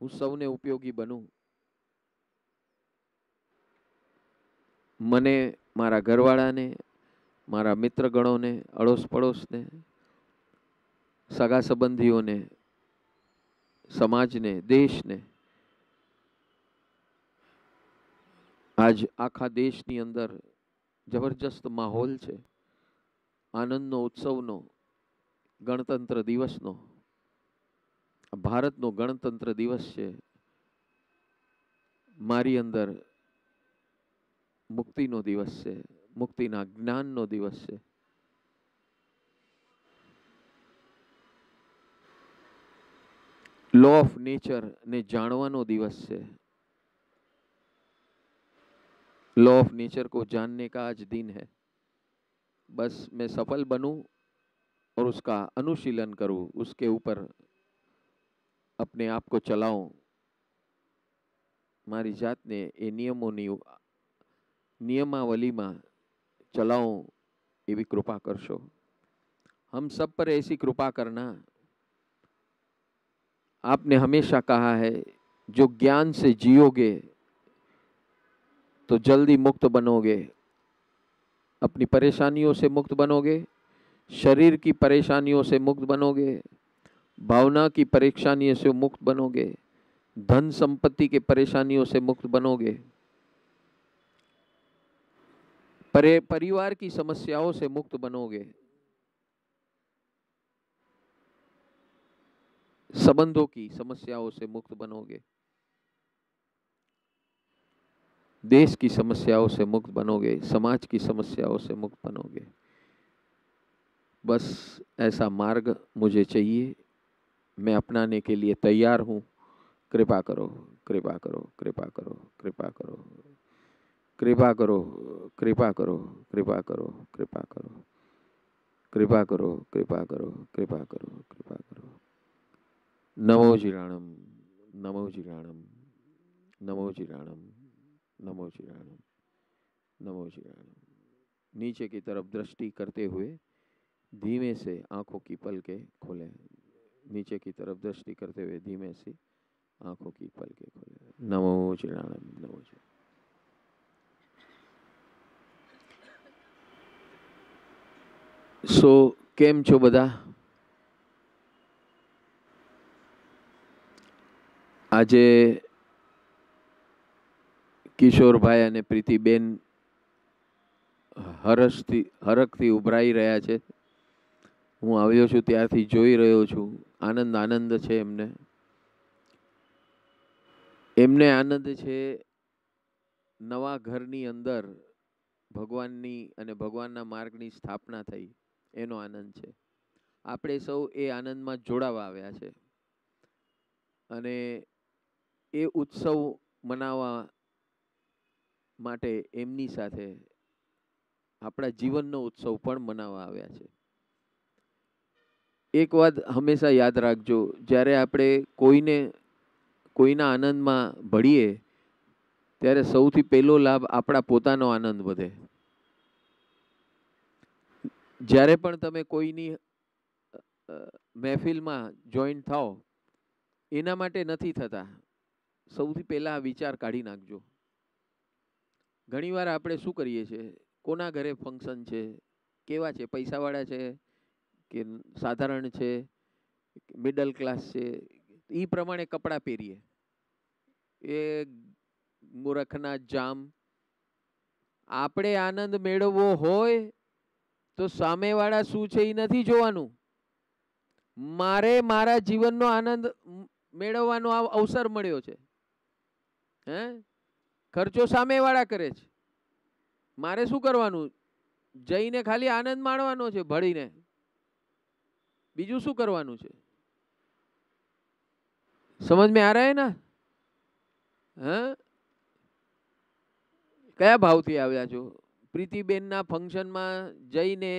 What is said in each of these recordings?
હું સૌને ઉપયોગી બનું મને મારા ઘરવાળાને મારા મિત્રગણોને અડોશ પડોશને સગા સંબંધીઓને સમાજને દેશને આજ આખા દેશની અંદર જબરજસ્ત માહોલ છે આનંદનો ઉત્સવનો ગણતંત્ર દિવસનો भारत નો गणतंत्र दिवस છે મારી અંદર મુક્તિ નો દિવસ છે મુક્તિ ના જ્ઞાન નો દિવસ છે લો ઓફ નેચર ને જાણવાનો દિવસ છે લો ઓફ નેચર કો જાણને કા આજ દિન હે બસ મે સફળ બનું ઓર uska અનુશિલન કરું ઉસકે ઉપર अपने आप को मारी ચલાવું મારી જાતને એ નિયમોની નિયમાવલીમાં ચલાવું कृपा कर કરશો हम सब पर ऐसी कृपा करना आपने हमेशा कहा है जो ज्ञान से जियोगे तो जल्दी मुक्त बनोगे अपनी परेशानियों से मुक्त बनोगे शरीर की परेशानियों से मुक्त बनोगे भावना की परेशानियों से मुक्त बनोगे धन संपत्ति के परेशानियों से मुक्त बनोगे परे परिवार की समस्याओं से मुक्त बनोगे संबंधों की समस्याओं से मुक्त बनोगे देश की समस्याओं से मुक्त बनोगे समाज की समस्याओं से मुक्त बनोगे बस ऐसा मार्ग मुझे चाहिए मैं अपनाने के लिए तैयार हूँ कृपा करो कृपा करो कृपा करो कृपा करो कृपा करो कृपा करो कृपा करो कृपा करो कृपा करो कृपा करो कृपा करो कृपा करो नमो जिराणम नमो जिराणम नमो जिराणम नमो जिराणम नमो जिराणम नीचे की तरफ दृष्टि करते हुए धीमे से आंखों की पलकें खोलें नीचे की तरफ दृष्टि करते हुए धीमे सी आंखों की पलके खोले नमो चिड़ानम नमो चिड़ा સો કેમ છો બધા આજે કિશોરભાઈ અને પ્રીતિબેન હરસથી હરકથી ઉભરાઈ રહ્યા છે હું આવ્યો છું ત્યારથી જોઈ રહ્યો છું આનંદ આનંદ છે એમને એમને આનંદ છે નવા ઘરની અંદર ભગવાનની અને ભગવાનના માર્ગની સ્થાપના થઈ એનો આનંદ છે આપણે સૌ એ આનંદમાં જોડાવા આવ્યા છે અને એ ઉત્સવ મનાવવા માટે એમની સાથે આપણા જીવનનો ઉત્સવ પણ મનાવવા આવ્યા છે એક વાત હંમેશા યાદ રાખજો જ્યારે આપણે કોઈને કોઈના આનંદમાં ભળીએ ત્યારે સૌથી પહેલો લાભ આપણા પોતાનો આનંદ વધે જ્યારે પણ તમે કોઈની મહેફિલમાં જોઈન્ટ થાઓ એના માટે નથી થતા સૌથી પહેલાં આ વિચાર કાઢી નાખજો ઘણીવાર આપણે શું કરીએ છીએ કોના ઘરે ફંક્શન છે કેવા છે પૈસાવાળા છે કે સાધારણ છે મિડલ ક્લાસ છે એ પ્રમાણે કપડાં પહેરીએ એ મૂરખના જામ આપણે આનંદ મેળવવો હોય તો સામેવાળા શું છે એ નથી જોવાનું મારે મારા જીવનનો આનંદ મેળવવાનો આ અવસર મળ્યો છે હે ખર્ચો સામેવાળા કરે છે મારે શું કરવાનું જઈને ખાલી આનંદ માણવાનો છે ભળીને બીજું શું કરવાનું છે સમજ મેં આ રહે ને હા કયા ભાવથી આવ્યા છો પ્રીતિબેનના ફંક્શનમાં જઈને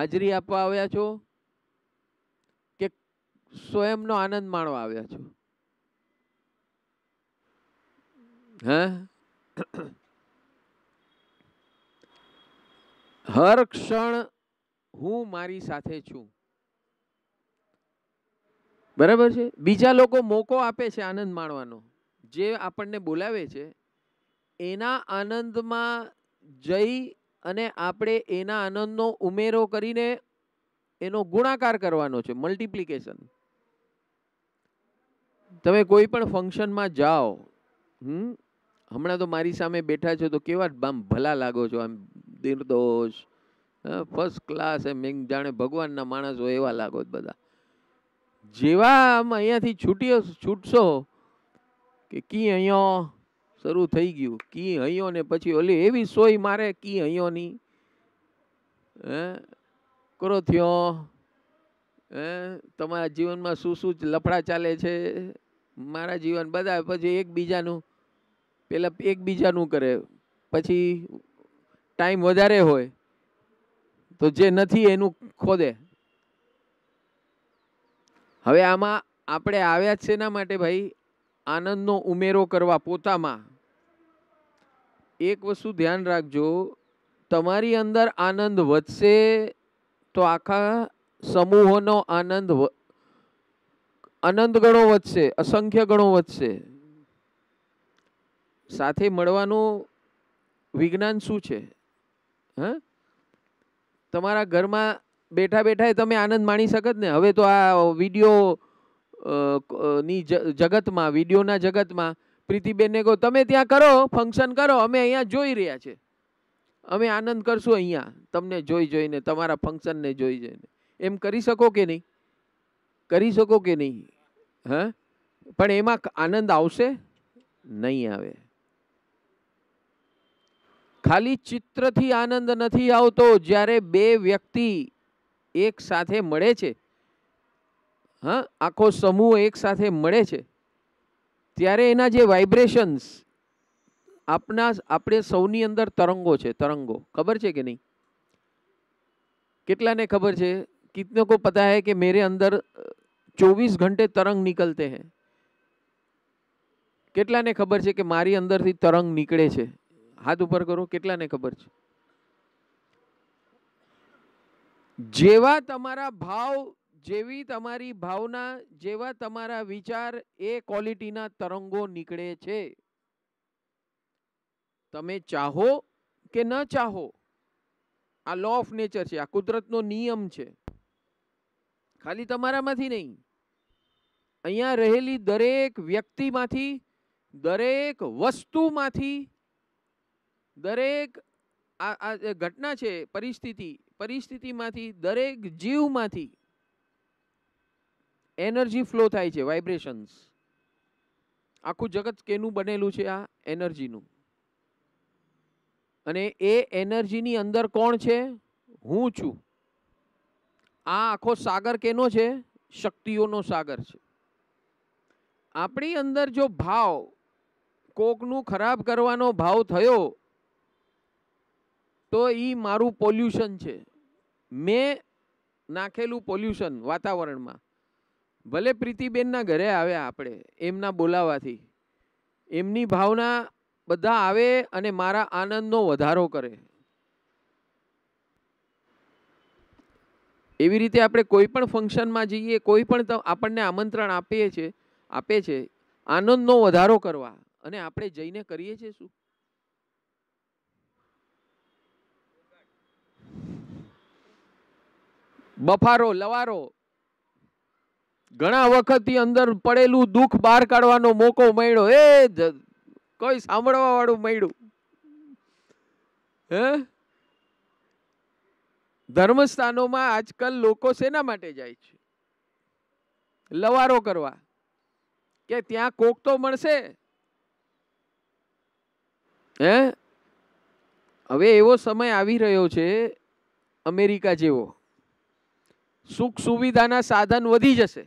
હાજરી આપવા આવ્યા છો કે સ્વયંનો આનંદ માણવા આવ્યા છો હા હર ક્ષણ હું મારી સાથે છું બરાબર છે બીજા લોકો મોકો આપે છે આનંદ માણવાનો જે આપણને બોલાવે છે એના આનંદમાં જઈ અને આપણે એના આનંદનો ઉમેરો કરીને એનો ગુણાકાર કરવાનો છે મલ્ટિપ્લિકેશન તમે કોઈ પણ ફંક્શનમાં જાઓ હમ હમણાં તો મારી સામે બેઠા છો તો કેવા આમ ભલા લાગો છો આમ નિર્દોષ ફર્સ્ટ ક્લાસ એમ જાણે ભગવાનના માણસો એવા લાગો બધા જેવા આમ અહીંયાથી છૂટ્યો છૂટશો કે કી અહીંયો શરૂ થઈ ગયું કી અહીંયો ને પછી ઓલી એવી સોય મારે કી અહીંયોની હે કરો થયો હે તમારા જીવનમાં શું શું લફડા ચાલે છે મારા જીવન બધા પછી એકબીજાનું પહેલાં એકબીજાનું કરે પછી ટાઈમ વધારે હોય તો જે નથી એનું ખોદે હવે આમાં આપણે આવ્યા છે એના માટે ભાઈ આનંદનો ઉમેરો કરવા પોતામાં એક વસ્તુ ધ્યાન રાખજો તમારી અંદર આનંદ વધશે તો આખા સમૂહોનો આનંદ અનંત ગણો વધશે અસંખ્ય ગણો વધશે સાથે મળવાનું વિજ્ઞાન શું છે હા તમારા ઘરમાં બેઠા બેઠા એ તમે આનંદ માણી શકત ને હવે તો આ વિડીયો ની જગતમાં વિડીયોના જગતમાં પ્રીતિબેનને કહો તમે ત્યાં કરો ફંક્શન કરો અમે અહીંયા જોઈ રહ્યા છે અમે આનંદ કરશું અહીંયા તમને જોઈ જોઈને તમારા ફંક્શનને જોઈ જોઈને એમ કરી શકો કે નહીં કરી શકો કે નહીં હ પણ એમાં આનંદ આવશે નહીં આવે ખાલી ચિત્રથી આનંદ નથી આવતો જ્યારે બે વ્યક્તિ એક સાથે મળે છે હા આખો સમૂહ એક સાથે મળે છે ત્યારે એના જે વાઇબ્રેશન્સ આપણા આપણે સૌની અંદર તરંગો છે તરંગો ખબર છે કે નહીં કેટલાને ખબર છે કિતને કો પતા હૈ કે મેરે અંદર ચોવીસ ઘંટે તરંગ નીકળતે હૈ કેટલાને ખબર છે કે મારી અંદરથી તરંગ નીકળે છે હાથ ઉપર કરો કેટલાને ખબર છે જેવા તમારા ભાવ જેવી તમારી ભાવના જેવા તમારા વિચાર એ ક્વોલિટીના તરંગો નીકળે છે તમે ચાહો કે ન ચાહો આ લો ઓફ નેચર છે આ કુદરતનો નિયમ છે ખાલી તમારામાંથી નહીં અહીંયા રહેલી દરેક વ્યક્તિમાંથી દરેક વસ્તુમાંથી દરેક આ આ ઘટના છે પરિસ્થિતિ પરિસ્થિતિમાંથી દરેક જીવમાંથી એનર્જી ફ્લો થાય છે વાઇબ્રેશન્સ આખું જગત કેનું બનેલું છે આ એનર્જીનું અને એ એનર્જીની અંદર કોણ છે હું છું આ આખો સાગર કેનો છે શક્તિઓનો સાગર છે આપણી અંદર જો ભાવ કોકનું ખરાબ કરવાનો ભાવ થયો તો એ મારું પોલ્યુશન છે મેં નાખેલું પોલ્યુશન વાતાવરણમાં ભલે પ્રીતિબેનના ઘરે આવ્યા આપણે એમના બોલાવાથી એમની ભાવના બધા આવે અને મારા આનંદનો વધારો કરે એવી રીતે આપણે કોઈ પણ ફંક્શનમાં જઈએ કોઈ પણ આપણને આમંત્રણ આપીએ છે આપે છે આનંદનો વધારો કરવા અને આપણે જઈને કરીએ છીએ શું બફારો લવારો ઘણા વખતથી અંદર પડેલું દુઃખ બહાર કાઢવાનો મોકો મળ્યો એ કોઈ સાંભળવા વાળું મળ્યું હે ધર્મસ્થાનોમાં આજકાલ લોકો શેના માટે જાય છે લવારો કરવા કે ત્યાં કોક તો મળશે હે હવે એવો સમય આવી રહ્યો છે અમેરિકા જેવો સુખ સુવિધાના સાધન વધી જશે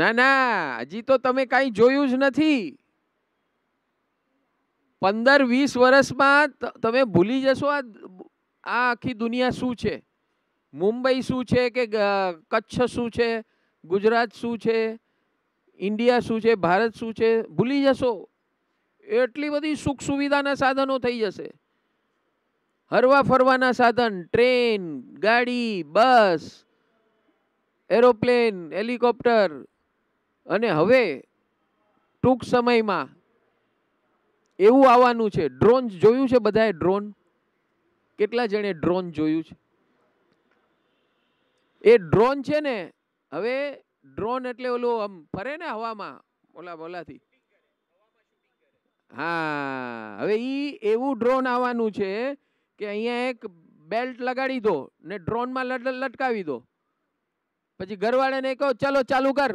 ના ના હજી તો તમે કાંઈ જોયું જ નથી પંદર વીસ વર્ષમાં તમે ભૂલી જશો આ આખી દુનિયા શું છે મુંબઈ શું છે કે કચ્છ શું છે ગુજરાત શું છે ઇન્ડિયા શું છે ભારત શું છે ભૂલી જશો એટલી બધી સુખ સુવિધાના સાધનો થઈ જશે હરવા ફરવાના સાધન ટ્રેન ગાડી બસ એરોપ્લેન હેલિકોપ્ટર અને હવે ટૂંક સમયમાં એવું આવવાનું છે ડ્રોન જોયું છે બધાએ ડ્રોન કેટલા જણે ડ્રોન જોયું છે એ ડ્રોન છે ને હવે ડ્રોન એટલે ઓલું આમ ફરે ને હવામાં ઓલા બોલાથી હા હવે એ એવું ડ્રોન આવવાનું છે કે અહીંયા એક બેલ્ટ લગાડી દો ને ડ્રોનમાં લટકાવી દો પછી ઘરવાળાને કહો ચાલો ચાલુ કર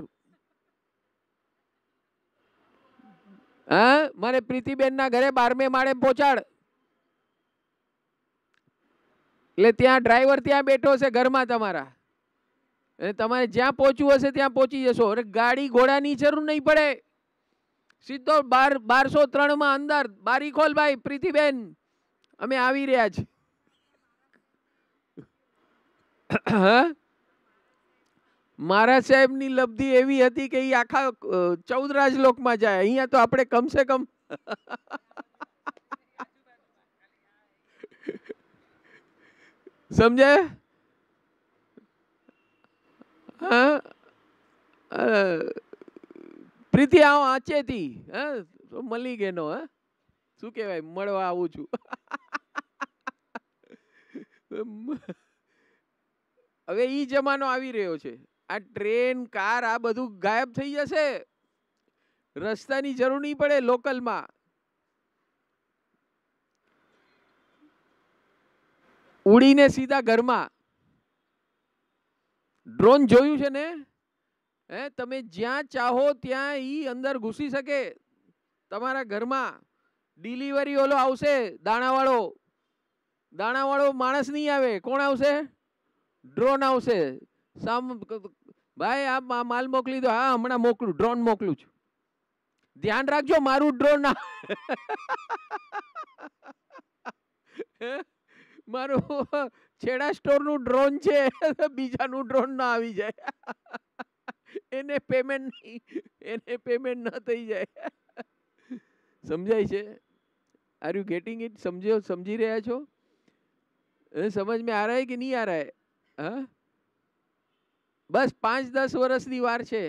હા મને પ્રીતિબેનના ઘરે બારમે માળે પહોંચાડ એટલે ત્યાં ડ્રાઈવર ત્યાં બેઠો છે ઘરમાં તમારા અને તમારે જ્યાં પહોંચવું હશે ત્યાં પહોંચી જશો અને ગાડી ઘોડાની જરૂર નહીં પડે સીધો બાર બારસો ત્રણમાં અંદર બારી ખોલ ભાઈ પ્રીતિબેન અમે આવી રહ્યા છે મારા સાહેબની લબ્ધિ એવી હતી કે એ આખા ચૌદ રાજલોકમાં જાય અહીંયા તો આપણે કમસે કમ સમજાય પ્રીતિ આવો આંચેથી હા મળી ગયેનો હા શું કહેવાય મળવા આવું છું હવે એ જમાનો આવી રહ્યો છે આ ટ્રેન કાર આ બધું ગાયબ થઈ જશે રસ્તાની જરૂર નહીં પડે લોકલમાં ઉડીને સીધા ઘરમાં ડ્રોન જોયું છે ને હે તમે જ્યાં ચાહો ત્યાં એ અંદર ઘૂસી શકે તમારા ઘરમાં ડિલિવરી ઓલો આવશે દાણાવાળો દાણાવાળો માણસ નહીં આવે કોણ આવશે ડ્રોન આવશે સામ ભાઈ આ માલ મોકલી દો હા હમણાં મોકલું ડ્રોન મોકલું છું ધ્યાન રાખજો મારું ડ્રોન ના મારું છેડા સ્ટોરનું ડ્રોન છે બીજાનું ડ્રોન ના આવી જાય એને પેમેન્ટ નહીં એને પેમેન્ટ ન થઈ જાય સમજાય છે આર યુ ગેટિંગ ઇટ સમજો સમજી રહ્યા છો સમજ મેં આ રહા કે નહીં આ રહા હા બસ પાંચ દસ વર્ષની વાર છે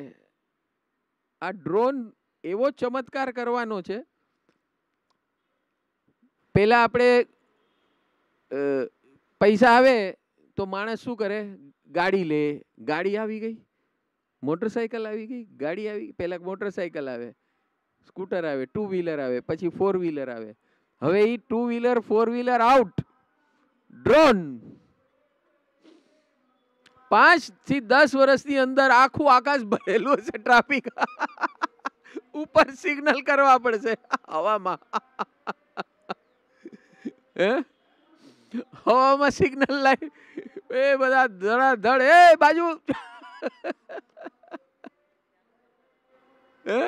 આ ડ્રોન એવો ચમત્કાર કરવાનો છે પહેલાં આપણે પૈસા આવે તો માણસ શું કરે ગાડી લે ગાડી આવી ગઈ મોટરસાયકલ આવી ગઈ ગાડી આવી પહેલાં મોટરસાયકલ આવે સ્કૂટર આવે ટુ વ્હીલર આવે પછી ફોર વ્હીલર આવે હવે એ two wheeler four wheeler out ડ્રોન પાંચ થી દસ વર્ષની અંદર આખું આકાશ ભરેલું છે ટ્રાફિક ઉપર સિગ્નલ કરવા પડશે હવામાં હવામાં સિગ્નલ લાઈ એ બધા ધડાધડ એ બાજુ હે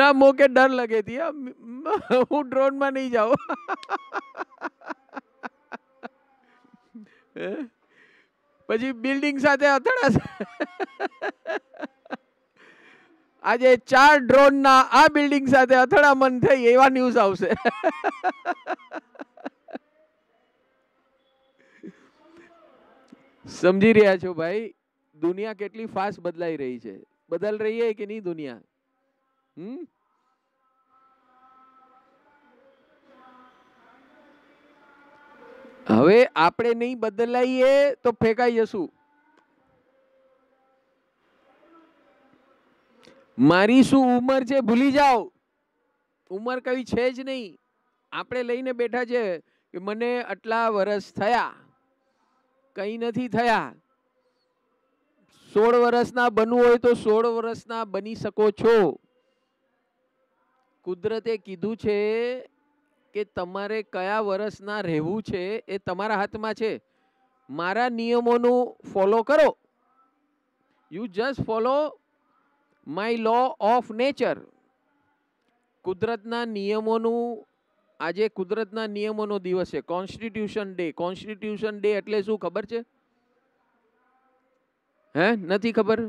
ના મોકે ડર લગે થી હું ડ્રોનમાં નહીં જાઉં પછી બિલ્ડિંગ સાથે અથડા આજે ચાર ડ્રોનના આ બિલ્ડિંગ સાથે અથડામણ થઈ એવા ન્યૂઝ આવશે સમજી રહ્યા છો ભાઈ દુનિયા કેટલી ફાસ્ટ બદલાઈ રહી છે બદલ રહી છે કે નહીં દુનિયા Hmm? હવે આપણે નહીં બદલાઈએ તો ફેંકાઈ જશું મારી શું ઉંમર છે ભૂલી જાઓ ઉંમર કઈ છે જ નહીં આપણે લઈને બેઠા છે કે મને આટલા વર્ષ થયા કંઈ નથી થયા સોળ વર્ષના બનવું હોય તો સોળ વર્ષના બની શકો છો કુદરતે કીધું છે કે તમારે કયા વર્ષના રહેવું છે એ તમારા હાથમાં છે મારા નિયમોનું ફોલો કરો you just follow my law of nature કુદરતના નિયમોનું આજે કુદરતના નિયમોનો દિવસ છે કોન્સ્ટિટ્યુશન ડે કોન્સ્ટિટ્યુશન ડે એટલે શું ખબર છે હે નથી ખબર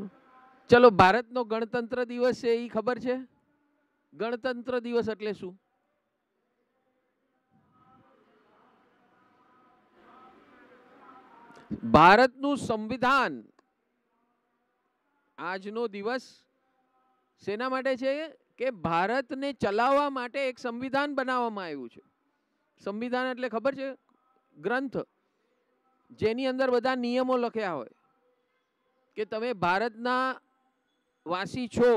ચલો ભારતનો ગણતંત્ર દિવસ છે એ ખબર છે ગણતંત્ર દિવસ એટલે શું ભારતનું સંવિધાન આજનો દિવસ શેના માટે છે કે ભારતને ચલાવવા માટે એક સંવિધાન બનાવવામાં આવ્યું છે સંવિધાન એટલે ખબર છે ગ્રંથ જેની અંદર બધા નિયમો લખ્યા હોય કે તમે ભારતના વાસી છો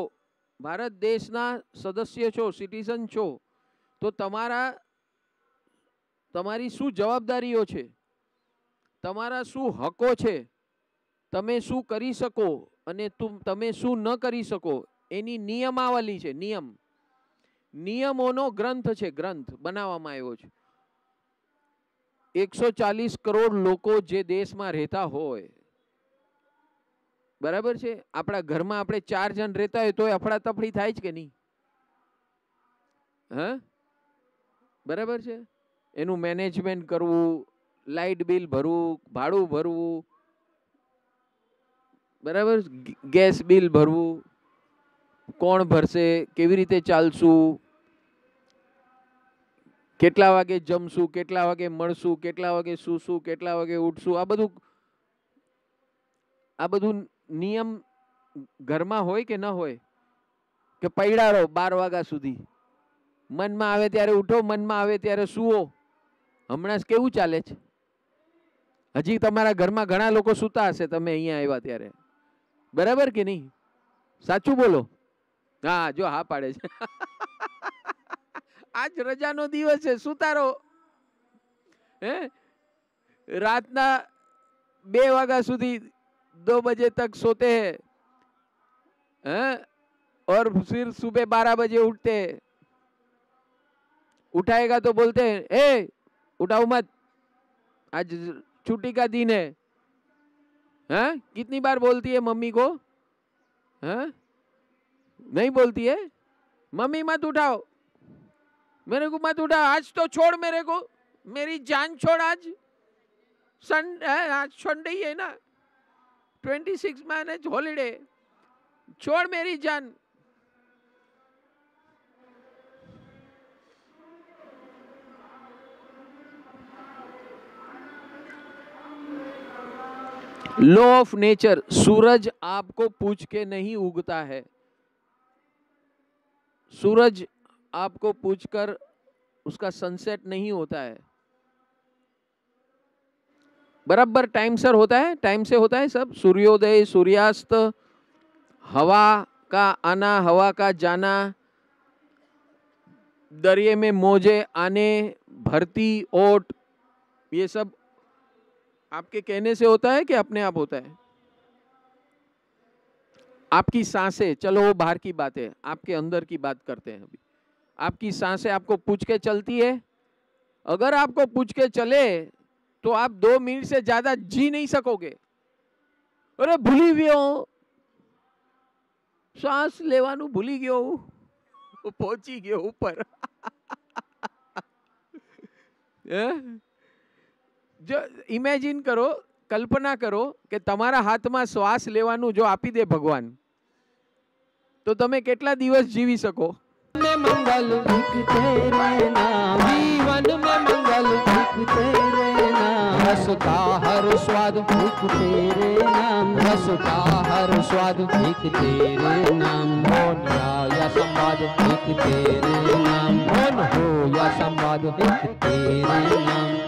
ભારત દેશના સદસ્ય છો સિટીઝન છો તો તમારા તમારી શું જવાબદારીઓ છે તમારા શું હકો છે તમે શું કરી શકો અને તું તમે શું ન કરી શકો એની નિયમાવલી છે નિયમ નિયમોનો ગ્રંથ છે ગ્રંથ બનાવવામાં આવ્યો છે એકસો ચાલીસ કરોડ લોકો જે દેશમાં રહેતા હોય બરાબર છે આપણા ઘરમાં આપણે ચાર જણ રહેતા હોય તોય તફડી થાય જ કે નહીં હા બરાબર છે એનું મેનેજમેન્ટ કરવું લાઇટ બિલ ભરવું ભાડું ભરવું બરાબર ગેસ બિલ ભરવું કોણ ભરશે કેવી રીતે ચાલશું કેટલા વાગે જમશું કેટલા વાગે મળશું કેટલા વાગે સૂશું કેટલા વાગે ઉઠશું આ બધું આ બધું નિયમ ઘરમાં હોય કે ન હોય કે પૈડા બાર વાગ્યા સુધી મનમાં આવે ત્યારે ઉઠો મનમાં આવે ત્યારે સુવો હમણાં કેવું ચાલે છે હજી તમારા ઘરમાં ઘણા લોકો સૂતા હશે તમે અહીંયા આવ્યા ત્યારે બરાબર કે નહીં સાચું બોલો હા જો હા પાડે છે આજ રજાનો દિવસ છે સુતારો હે રાતના બે વાગ્યા સુધી दो बजे तक सोते हैं है? और फिर सुबह बारह बजे उठते हैं उठाएगा तो बोलते हैं ए उठाओ मत आज छुट्टी का दिन है हैं कितनी बार बोलती है मम्मी को हैं नहीं बोलती है मम्मी मत उठाओ मेरे को मत उठाओ आज तो छोड़ मेरे को मेरी जान छोड़ आज सन आज संडे ही है ना ट्वेंटी सिक्स मैनेज हॉलीडे छोड़ मेरी जान लॉ ऑफ नेचर सूरज आपको पूछ के नहीं उगता है सूरज आपको पूछकर उसका सनसेट नहीं होता है बराबर टाइम सर होता है टाइम से होता है सब सूर्योदय सूर्यास्त हवा का आना हवा का जाना दरिए में मोजे आने भरती ओट ये सब आपके कहने से होता है कि अपने आप होता है आपकी सांसें चलो वो बाहर की बात है आपके अंदर की बात करते हैं अभी आपकी सांसें आपको पूछ के चलती है अगर आपको पूछ के चले तो आप दो मिनट से ज्यादा जी नहीं सकोगे અરે ભૂલી ગયો શ્વાસ લેવાનું ભૂલી ગયો પહોંચી ગયો ઉપર જો ઇમેજિન કરો કલ્પના કરો કે તમારા હાથમાં શ્વાસ લેવાનું જો આપી દે ભગવાન તો તમે કેટલા દિવસ જીવી શકો મંગલ મંગલ રસતા હર સ્વાદ એક તેરે નામ રસતા હર સ્વાદ એક તેરે નામ મોનિયા સંવાદ એક તેરે નામ મોન હોયા સંવાદ એક તેરે નામ